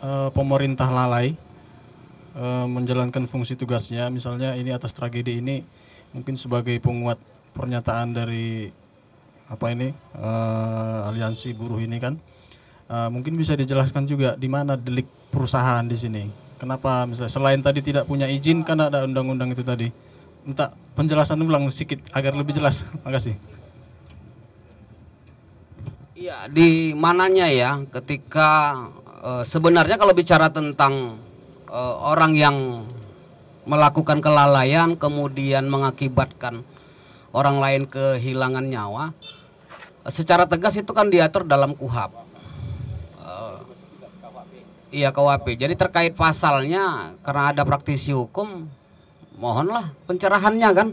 Eh, pemerintah lalai e, menjalankan fungsi tugasnya. Misalnya ini atas tragedi ini mungkin sebagai penguat pernyataan dari apa ini e, aliansi buruh ini kan e, mungkin bisa dijelaskan juga di mana delik perusahaan di sini. Kenapa misalnya selain tadi tidak punya izin karena ada undang-undang itu tadi. Minta penjelasan ulang sedikit agar lebih jelas. Makasih. Iya, di mananya ya ketika Eh, sebenarnya kalau bicara tentang uh, orang yang melakukan kelalaian kemudian mengakibatkan orang lain kehilangan nyawa, eh, secara tegas itu kan diatur dalam Kuhap. Uh, iya KWP. Jadi terkait pasalnya karena ada praktisi hukum, mohonlah pencerahannya kan.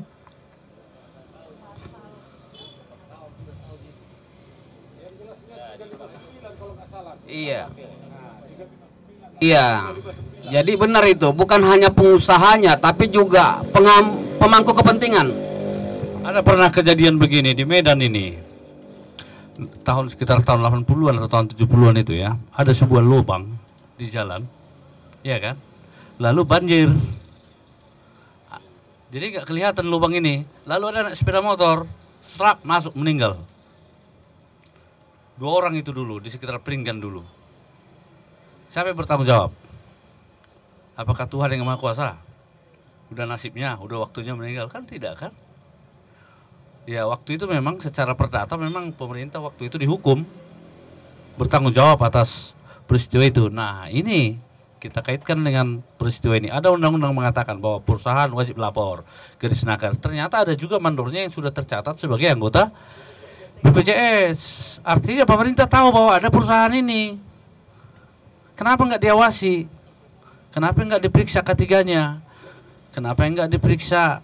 Iya. Iya. Jadi benar itu, bukan hanya pengusahanya tapi juga pengam, pemangku kepentingan. Ada pernah kejadian begini di Medan ini. Tahun sekitar tahun 80-an atau tahun 70-an itu ya, ada sebuah lubang di jalan. Iya kan? Lalu banjir. Jadi nggak kelihatan lubang ini. Lalu ada anak sepeda motor, serap masuk meninggal. Dua orang itu dulu di sekitar Peringgan dulu. Siapa yang bertanggung jawab? Apakah Tuhan yang Maha Kuasa? Udah nasibnya, udah waktunya meninggal kan tidak kan? Ya waktu itu memang secara perdata memang pemerintah waktu itu dihukum bertanggung jawab atas peristiwa itu. Nah ini kita kaitkan dengan peristiwa ini. Ada undang-undang mengatakan bahwa perusahaan wajib lapor ke Disnaker. Ternyata ada juga mandornya yang sudah tercatat sebagai anggota BPJS. Artinya pemerintah tahu bahwa ada perusahaan ini. Kenapa nggak diawasi? Kenapa nggak diperiksa ketiganya? Kenapa nggak diperiksa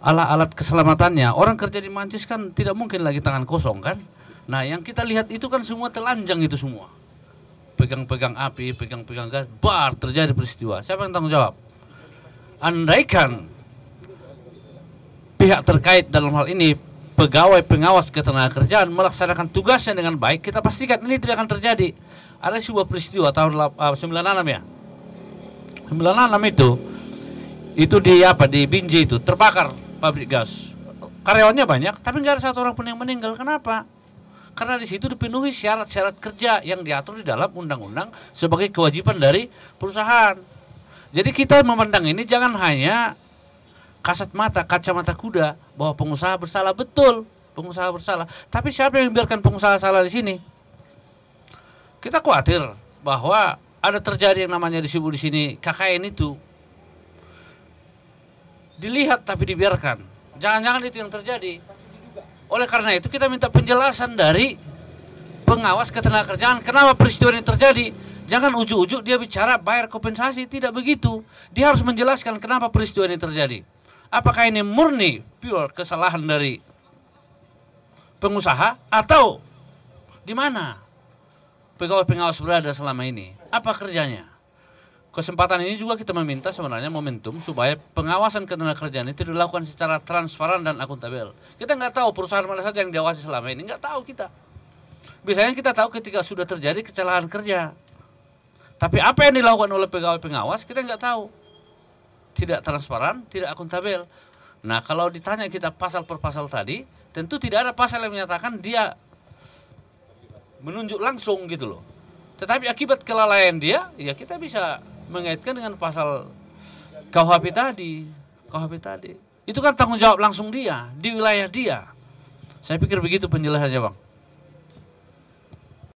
alat-alat keselamatannya? Orang kerja di Mancis kan tidak mungkin lagi tangan kosong kan? Nah yang kita lihat itu kan semua telanjang itu semua. Pegang-pegang api, pegang-pegang gas, bar terjadi peristiwa. Siapa yang tanggung jawab? Andaikan pihak terkait dalam hal ini pegawai pengawas ketenaga kerjaan melaksanakan tugasnya dengan baik, kita pastikan ini tidak akan terjadi. Ada sebuah peristiwa tahun 96 eh, ya. 96 itu itu di apa di Binjai itu terbakar pabrik gas. Karyawannya banyak, tapi nggak ada satu orang pun yang meninggal. Kenapa? Karena di situ dipenuhi syarat-syarat kerja yang diatur di dalam undang-undang sebagai kewajiban dari perusahaan. Jadi kita memandang ini jangan hanya kasat mata kacamata kuda bahwa pengusaha bersalah betul pengusaha bersalah tapi siapa yang membiarkan pengusaha salah di sini kita khawatir bahwa ada terjadi yang namanya disebut di sini KKN itu dilihat tapi dibiarkan jangan-jangan itu yang terjadi oleh karena itu kita minta penjelasan dari pengawas ketenaga kerjaan kenapa peristiwa ini terjadi Jangan ujuk-ujuk dia bicara bayar kompensasi, tidak begitu. Dia harus menjelaskan kenapa peristiwa ini terjadi. Apakah ini murni pure kesalahan dari pengusaha atau di mana pegawai-pengawas berada selama ini? Apa kerjanya? Kesempatan ini juga kita meminta sebenarnya momentum supaya pengawasan ketenaga kerjaan itu dilakukan secara transparan dan akuntabel. Kita nggak tahu perusahaan mana saja yang diawasi selama ini, nggak tahu kita. Biasanya kita tahu ketika sudah terjadi kecelakaan kerja. Tapi apa yang dilakukan oleh pegawai pengawas kita nggak tahu tidak transparan, tidak akuntabel. Nah, kalau ditanya kita pasal per pasal tadi, tentu tidak ada pasal yang menyatakan dia menunjuk langsung gitu loh. Tetapi akibat kelalaian dia, ya kita bisa mengaitkan dengan pasal KUHP tadi, KUHP tadi. Itu kan tanggung jawab langsung dia, di wilayah dia. Saya pikir begitu penjelasannya, Bang.